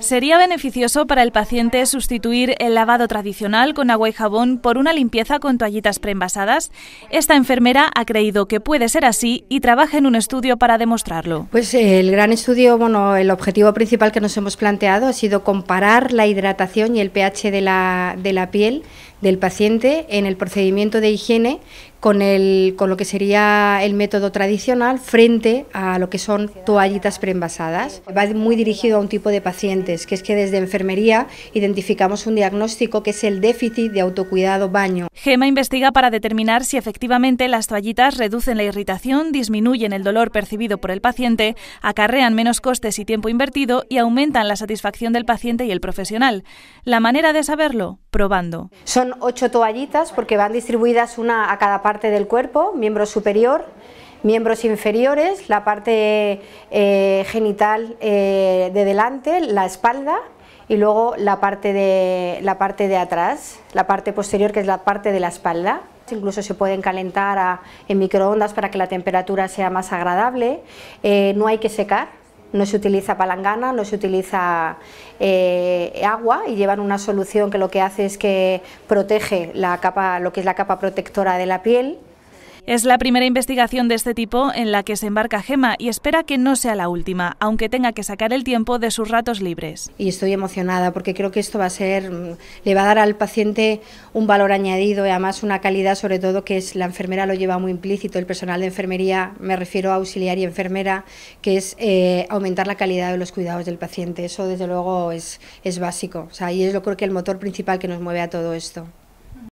¿Sería beneficioso para el paciente sustituir el lavado tradicional con agua y jabón por una limpieza con toallitas preenvasadas? Esta enfermera ha creído que puede ser así y trabaja en un estudio para demostrarlo. Pues eh, el gran estudio, el objetivo principal que nos hemos planteado ha sido comparar la hidratación y el pH de la, de la piel del paciente en el procedimiento de higiene con, el, con lo que sería el método tradicional frente a lo que son toallitas preenvasadas. Va muy dirigido a un tipo de pacientes, que es que desde enfermería identificamos un diagnóstico que es el déficit de autocuidado baño. GEMA investiga para determinar si efectivamente las toallitas reducen la irritación, disminuyen el dolor percibido por el paciente, acarrean menos costes y tiempo invertido y aumentan la satisfacción del paciente y el profesional. La manera de saberlo, probando ocho toallitas porque van distribuidas una a cada parte del cuerpo, miembro superior, miembros inferiores, la parte eh, genital eh, de delante, la espalda y luego la parte, de, la parte de atrás, la parte posterior que es la parte de la espalda. Incluso se pueden calentar en microondas para que la temperatura sea más agradable. Eh, no hay que secar, no se utiliza palangana, no se utiliza eh, agua y llevan una solución que lo que hace es que protege la capa, lo que es la capa protectora de la piel es la primera investigación de este tipo en la que se embarca Gema y espera que no sea la última, aunque tenga que sacar el tiempo de sus ratos libres. Y estoy emocionada porque creo que esto va a ser, mm, le va a dar al paciente un valor añadido y además una calidad, sobre todo que es la enfermera lo lleva muy implícito, el personal de enfermería, me refiero a auxiliar y enfermera, que es eh, aumentar la calidad de los cuidados del paciente. Eso desde luego es, básico. O sea, y es lo creo que el motor principal que nos mueve a todo esto.